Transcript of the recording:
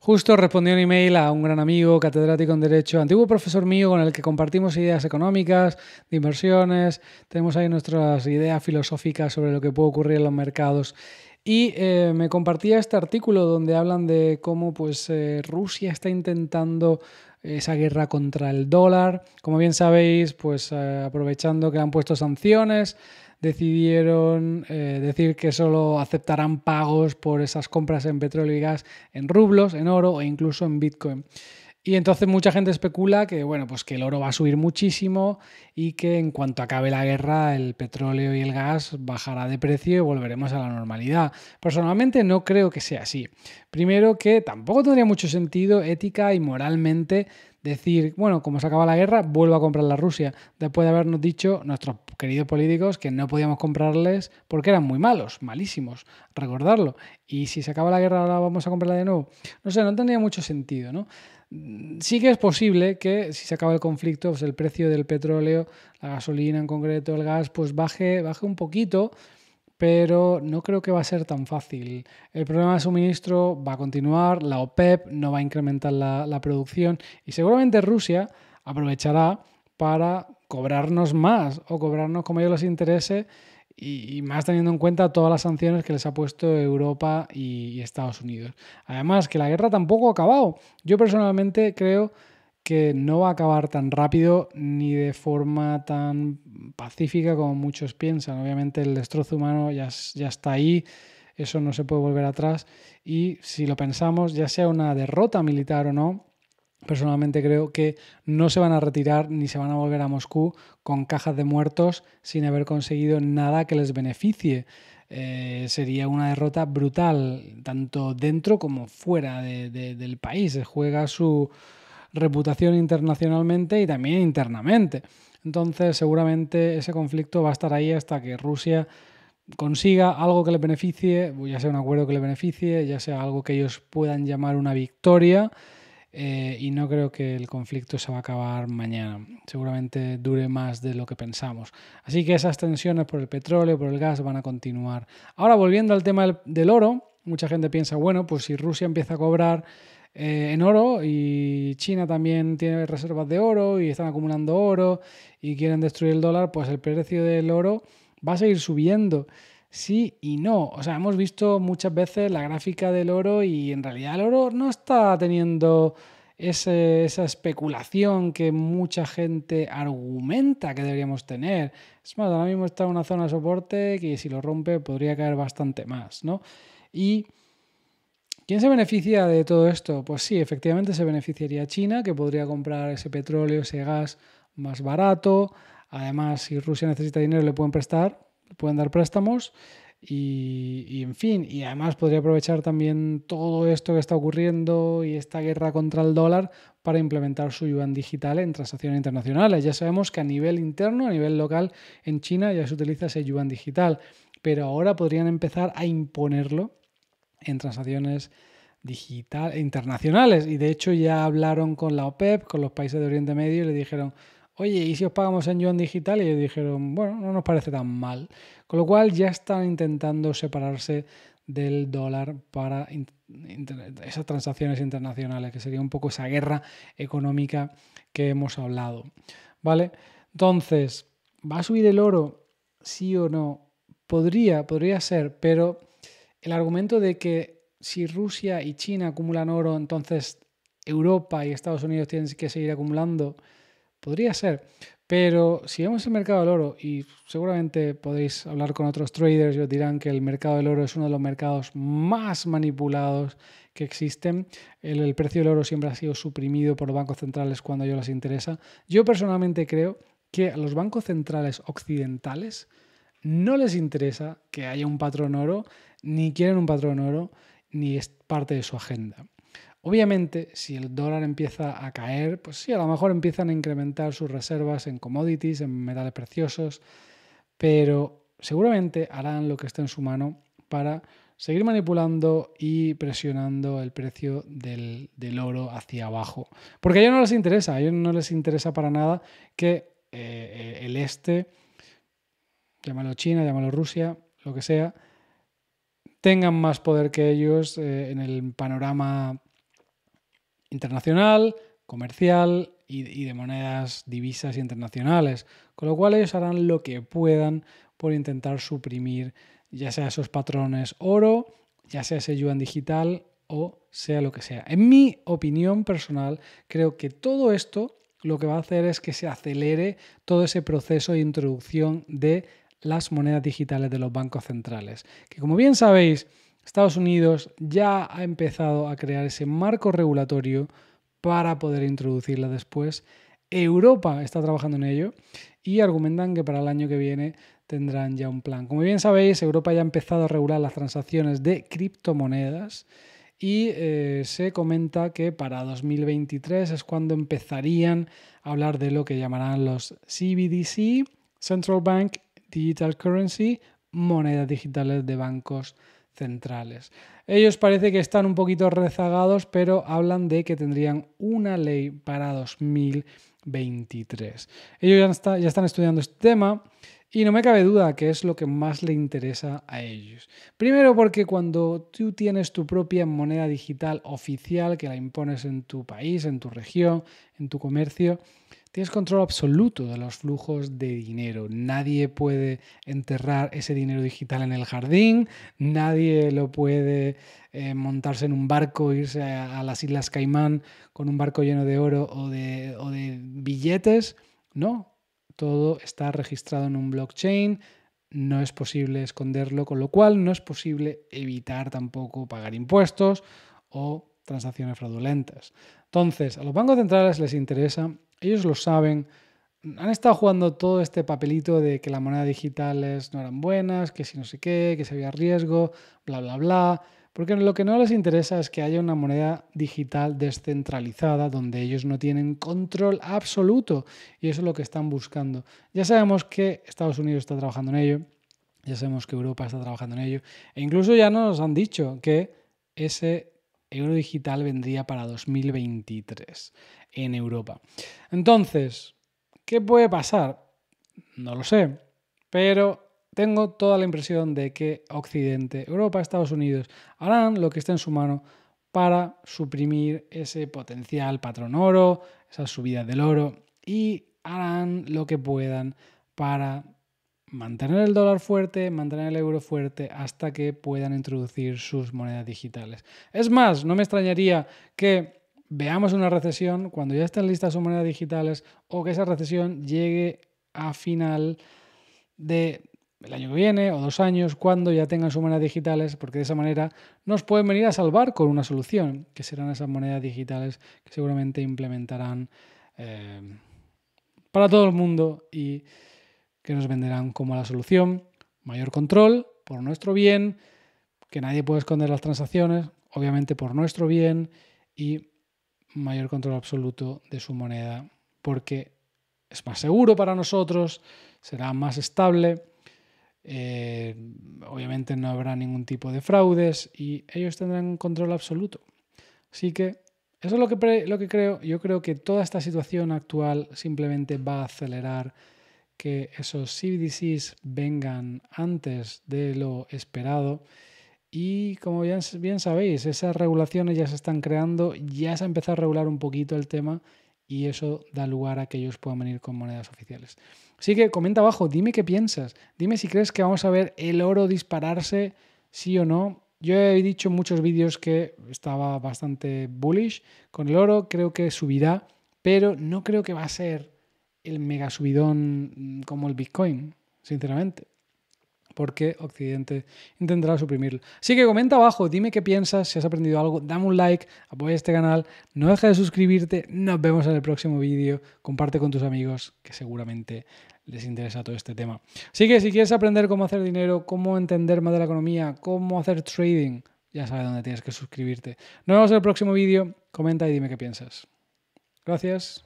Justo respondí un email a un gran amigo, catedrático en Derecho, antiguo profesor mío con el que compartimos ideas económicas, de inversiones, tenemos ahí nuestras ideas filosóficas sobre lo que puede ocurrir en los mercados. Y eh, me compartía este artículo donde hablan de cómo pues, eh, Rusia está intentando esa guerra contra el dólar. Como bien sabéis, pues eh, aprovechando que han puesto sanciones, decidieron eh, decir que solo aceptarán pagos por esas compras en petróleo y gas en rublos, en oro e incluso en Bitcoin. Y entonces mucha gente especula que, bueno, pues que el oro va a subir muchísimo y que en cuanto acabe la guerra el petróleo y el gas bajará de precio y volveremos a la normalidad. Personalmente no creo que sea así. Primero que tampoco tendría mucho sentido ética y moralmente decir, bueno, como se acaba la guerra, vuelvo a comprar la Rusia, después de habernos dicho nuestros queridos políticos que no podíamos comprarles porque eran muy malos, malísimos, recordarlo. Y si se acaba la guerra ahora vamos a comprarla de nuevo. No sé, no tendría mucho sentido, ¿no? Mm, sí que es posible que si se acaba el conflicto, pues el precio del petróleo, la gasolina en concreto, el gas, pues baje, baje un poquito, pero no creo que va a ser tan fácil. El problema de suministro va a continuar, la OPEP no va a incrementar la, la producción y seguramente Rusia aprovechará para cobrarnos más o cobrarnos como ellos les interese y, más teniendo en cuenta todas las sanciones que les ha puesto Europa y, Estados Unidos. Además, que la guerra tampoco ha acabado. Yo personalmente creo que no va a acabar tan rápido ni de forma tan pacífica como muchos piensan. Obviamente el destrozo humano ya está ahí, eso no se puede volver atrás y si lo pensamos, ya sea una derrota militar o no, personalmente creo que no se van a retirar ni se van a volver a Moscú con cajas de muertos sin haber conseguido nada que les beneficie. Eh, sería una derrota brutal, tanto dentro como fuera del país. Se juega su reputación internacionalmente y también internamente. Entonces, seguramente ese conflicto va a estar ahí hasta que Rusia consiga algo que le beneficie, ya sea un acuerdo que le beneficie, ya sea algo que ellos puedan llamar una victoria eh, y no creo que el conflicto se va a acabar mañana. Seguramente dure más de lo que pensamos. Así que esas tensiones por el petróleo, por el gas van a continuar. Ahora volviendo al tema del, oro, mucha gente piensa, bueno, pues si Rusia empieza a cobrar eh, en oro y China también tiene reservas de oro y están acumulando oro y quieren destruir el dólar, pues el precio del oro va a seguir subiendo sí y no. O sea, hemos visto muchas veces la gráfica del oro y en realidad el oro no está teniendo esa especulación que mucha gente argumenta que deberíamos tener. Es más, ahora mismo está en una zona de soporte que si lo rompe podría caer bastante más, ¿no? Y... ¿Quién se beneficia de todo esto? Pues sí, efectivamente se beneficiaría China, que podría comprar ese petróleo, ese gas más barato. Además, si Rusia necesita dinero, le pueden prestar, pueden dar préstamos. Y, en fin, y además podría aprovechar también todo esto que está ocurriendo y esta guerra contra el dólar para implementar su yuan digital en transacciones internacionales. Ya sabemos que a nivel interno, a nivel local, en China ya se utiliza ese yuan digital, pero ahora podrían empezar a imponerlo en transacciones digital internacionales. Y de hecho ya hablaron con la OPEP, con los países de Oriente Medio, y le dijeron, oye, ¿y si os pagamos en yuan digital? Y ellos dijeron, bueno, no nos parece tan mal. Con lo cual ya están intentando separarse del dólar para esas transacciones internacionales, que sería un poco esa guerra económica que hemos hablado. ¿Vale? Entonces, ¿va a subir el oro? Sí o no. Podría, podría ser, pero el argumento de que si Rusia y China acumulan oro, entonces Europa y Estados Unidos tienen que seguir acumulando, Podría ser. Pero si vemos el mercado del oro, y seguramente podéis hablar con otros traders y os dirán que el mercado del oro es uno de los mercados más manipulados que existen. El, precio del oro siempre ha sido suprimido por los bancos centrales cuando a ellos les interesa. Yo personalmente creo que a los bancos centrales occidentales no les interesa que haya un patrón oro, ni quieren un patrón oro, ni es parte de su agenda. Obviamente, si el dólar empieza a caer, pues sí, a lo mejor empiezan a incrementar sus reservas en commodities, en metales preciosos, pero seguramente harán lo que esté en su mano para seguir manipulando y presionando el precio del, oro hacia abajo. Porque a ellos no les interesa, a ellos no les interesa para nada que eh, el este, llámalo China, llámalo Rusia, lo que sea, tengan más poder que ellos eh, en el panorama internacional, comercial y, de monedas divisas internacionales, con lo cual ellos harán lo que puedan por intentar suprimir ya sea esos patrones oro, ya sea ese yuan digital o sea lo que sea. En mi opinión personal, creo que todo esto lo que va a hacer es que se acelere todo ese proceso de introducción de las monedas digitales de los bancos centrales, que como bien sabéis, Estados Unidos ya ha empezado a crear ese marco regulatorio para poder introducirla después. Europa está trabajando en ello y argumentan que para el año que viene tendrán ya un plan. Como bien sabéis, Europa ya ha empezado a regular las transacciones de criptomonedas y eh, se comenta que para 2023 es cuando empezarían a hablar de lo que llamarán los CBDC, Central Bank Digital Currency, monedas digitales de bancos centrales. Ellos parece que están un poquito rezagados, pero hablan de que tendrían una ley para 2023. Ellos ya, ya están estudiando este tema. Y no me cabe duda que es lo que más le interesa a ellos. Primero porque cuando tú tienes tu propia moneda digital oficial que la impones en tu país, en tu región, en tu comercio, tienes control absoluto de los flujos de dinero. Nadie puede enterrar ese dinero digital en el jardín, nadie lo puede eh, montarse en un barco, irse a, las Islas Caimán con un barco lleno de oro o de billetes. No, todo está registrado en un blockchain, no es posible esconderlo, con lo cual no es posible evitar tampoco pagar impuestos o transacciones fraudulentas. Entonces, a los bancos centrales les interesa ellos lo saben. Han estado jugando todo este papelito de que las monedas digitales no eran buenas, que si no sé qué, que se había riesgo, bla, bla, bla. Porque lo que no les interesa es que haya una moneda digital descentralizada donde ellos no tienen control absoluto. Y eso es lo que están buscando. Ya sabemos que Estados Unidos está trabajando en ello, ya sabemos que Europa está trabajando en ello. E incluso ya nos han dicho que ese euro digital vendría para 2023 en Europa. Entonces, ¿qué puede pasar? No lo sé, pero tengo toda la impresión de que Occidente, Europa, Estados Unidos harán lo que esté en su mano para suprimir ese potencial patrón oro, esa subida del oro y harán lo que puedan para mantener el dólar fuerte, mantener el euro fuerte hasta que puedan introducir sus monedas digitales. Es más, no me extrañaría que veamos una recesión, cuando ya estén listas sus monedas digitales, o que esa recesión llegue a final de año que viene o dos años, cuando ya tengan sus monedas digitales, porque de esa manera nos pueden venir a salvar con una solución, que serán esas monedas digitales que seguramente implementarán eh, para todo el mundo y que nos venderán como la solución. Mayor control por nuestro bien, que nadie puede esconder las transacciones, obviamente por nuestro bien y mayor control absoluto de su moneda porque es más seguro para nosotros, será más estable, eh, obviamente no habrá ningún tipo de fraudes y ellos tendrán control absoluto. Así que eso es lo que, lo que creo. Yo creo que toda esta situación actual simplemente va a acelerar que esos CBDCs vengan antes de lo esperado y como bien, bien sabéis, esas regulaciones ya se están creando, ya se ha empezado a regular un poquito el tema y eso da lugar a que ellos puedan venir con monedas oficiales. Así que comenta abajo, dime qué piensas, dime si crees que vamos a ver el oro dispararse, sí o no. Yo he dicho en muchos vídeos que estaba bastante bullish con el oro, creo que subirá, pero no creo que va a ser el mega subidón mm, como el Bitcoin, sinceramente porque Occidente intentará suprimirlo. Así que comenta abajo, dime qué piensas, si has aprendido algo, dame un like, apoya este canal, no dejes de suscribirte, nos vemos en el próximo vídeo, comparte con tus amigos que seguramente les interesa todo este tema. Así que si quieres aprender cómo hacer dinero, cómo entender más de la economía, cómo hacer trading, ya sabes dónde tienes que suscribirte. Nos vemos en el próximo vídeo, comenta y dime qué piensas. Gracias.